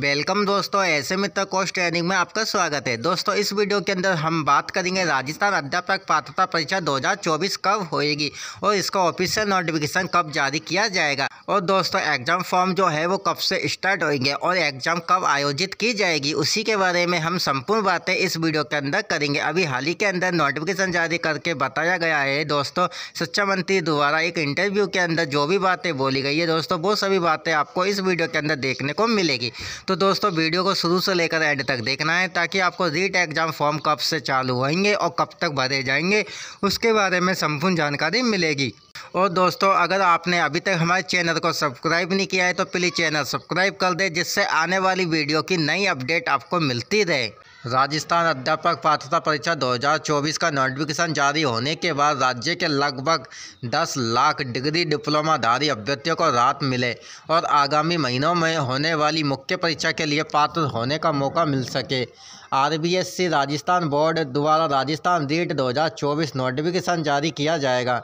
welcome दोस्तों ऐसे मित्र course training में आपका स्वागत है दोस्तों इस वीडियो के अंदर हम बात करेंगे राजस्थान अध्यापक पात्रता परीक्षा 2024 कब होएगी और इसका ऑफिशियल नोटिफिकेशन कब जारी किया जाएगा और दोस्तों एग्ज़ाम फॉर्म जो है वो कब से स्टार्ट होंगे और एग्ज़ाम कब आयोजित की जाएगी उसी के बारे में हम संपूर्ण बातें इस वीडियो के अंदर करेंगे अभी हाल ही के अंदर नोटिफिकेशन जारी करके बताया गया है दोस्तों शिक्षा मंत्री द्वारा एक इंटरव्यू के अंदर जो भी बातें बोली गई है दोस्तों वो सभी बातें आपको इस वीडियो के अंदर देखने को मिलेगी तो दोस्तों वीडियो को शुरू से लेकर एंड तक देखना है ताकि आपको रीट एग्ज़ाम फॉर्म कब से चालू होंगे और कब तक भरे जाएंगे उसके बारे में संपूर्ण जानकारी मिलेगी और दोस्तों अगर आपने अभी तक हमारे चैनल को सब्सक्राइब नहीं किया है तो प्लीज़ चैनल सब्सक्राइब कर दें जिससे आने वाली वीडियो की नई अपडेट आपको मिलती रहे राजस्थान अध्यापक पात्रता परीक्षा 2024 का नोटिफिकेशन जारी होने के बाद राज्य के लगभग 10 लाख डिग्री डिप्लोमाधारी अभ्यर्थियों को राहत मिले और आगामी महीनों में होने वाली मुख्य परीक्षा के लिए पात्र होने का मौका मिल सके आरबीएस राजस्थान बोर्ड द्वारा राजस्थान रीट 2024 नोटिफिकेशन जारी किया जाएगा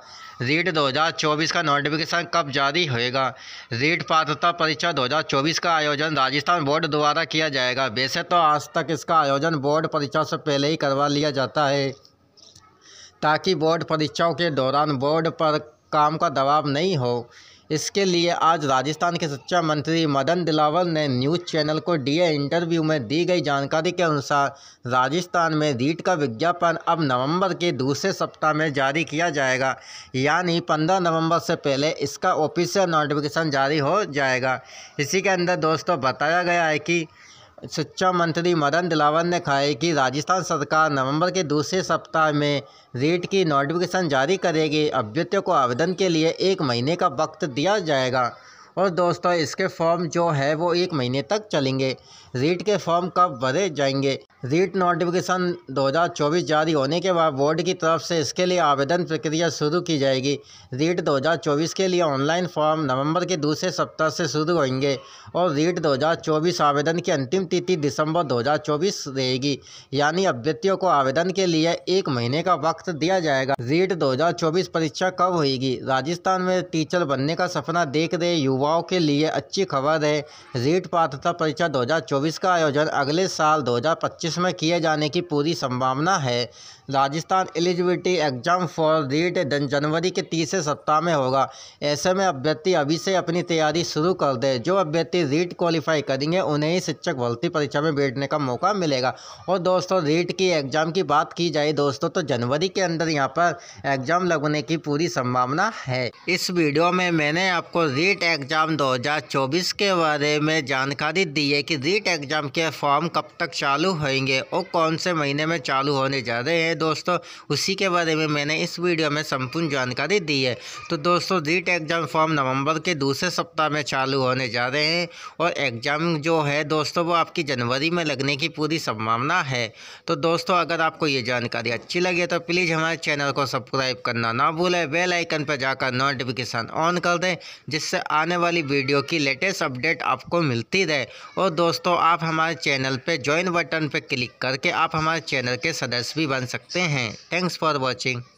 रीट 2024 का नोटिफिकेशन कब जारी होएगा रीट पात्रता परीक्षा 2024 का आयोजन राजस्थान बोर्ड द्वारा किया जाएगा वैसे तो आज तक इसका आयोजन बोर्ड परीक्षा से पहले ही करवा लिया जाता है ताकि बोर्ड परीक्षाओं के दौरान बोर्ड पर काम का दबाव नहीं हो इसके लिए आज राजस्थान के शिक्षा मंत्री मदन दिलावर ने न्यूज़ चैनल को दिए इंटरव्यू में दी गई जानकारी के अनुसार राजस्थान में रीट का विज्ञापन अब नवंबर के दूसरे सप्ताह में जारी किया जाएगा यानी 15 नवंबर से पहले इसका ऑफिशियल नोटिफिकेशन जारी हो जाएगा इसी के अंदर दोस्तों बताया गया है कि शिक्षा मंत्री मदन दिलावर ने कहा है कि राजस्थान सरकार नवंबर के दूसरे सप्ताह में रेट की नोटिफिकेशन जारी करेगी अभ्यर्थियों को आवेदन के लिए एक महीने का वक्त दिया जाएगा और दोस्तों इसके फॉर्म जो है वो एक महीने तक चलेंगे रीट के फॉर्म कब भरे जाएंगे रीट नोटिफिकेशन 2024 जारी होने के बाद बोर्ड की तरफ से इसके लिए आवेदन प्रक्रिया शुरू की जाएगी रीट 2024 के लिए ऑनलाइन फॉर्म नवंबर के दूसरे सप्ताह से शुरू होंगे और रीट 2024 आवेदन की अंतिम तिथि दिसंबर 2024 रहेगी यानी अभ्यर्थियों को आवेदन के लिए एक महीने का वक्त दिया जाएगा रीट दो परीक्षा कब होगी राजस्थान में टीचर बनने का सपना देख रहे युवा युवाओं के लिए अच्छी खबर है रीट पात्रता परीक्षा 2024 का आयोजन अगले साल 2025 में किए जाने की पूरी संभावना है Rajasthan eligibility exam for REET जनवरी के तीसरे सप्ताह में होगा ऐसे में अभ्यर्थी अभी से अपनी तैयारी शुरू कर दे जो अभ्यर्थी रीट क्वालिफाई करेंगे उन्हें ही शिक्षक भर्ती परीक्षा में बैठने का मौका मिलेगा और दोस्तों रीट की एग्ज़ाम की बात की जाए दोस्तों तो जनवरी के अंदर यहाँ पर एग्ज़ाम लगने की पूरी संभावना है इस वीडियो में मैंने आपको रीट एग्जाम एग्ज़ाम 2024 के बारे में जानकारी दी है कि रीट एग्ज़ाम के फॉर्म कब तक चालू होंगे और कौन से महीने में चालू होने जा रहे हैं दोस्तों उसी के बारे में मैंने इस वीडियो में संपूर्ण जानकारी दी है तो दोस्तों रीट एग्ज़ाम फॉर्म नवंबर के दूसरे सप्ताह में चालू होने जा रहे हैं और एग्ज़ाम जो है दोस्तों वो आपकी जनवरी में लगने की पूरी संभावना है तो दोस्तों अगर आपको ये जानकारी अच्छी लगे तो प्लीज़ हमारे चैनल को सब्सक्राइब करना ना भूलें बेलाइकन पर जाकर नोटिफिकेशन ऑन कर दें जिससे आने वाली वीडियो की लेटेस्ट अपडेट आपको मिलती रहे और दोस्तों आप हमारे चैनल पे ज्वाइन बटन पे क्लिक करके आप हमारे चैनल के सदस्य भी बन सकते हैं थैंक्स फॉर वॉचिंग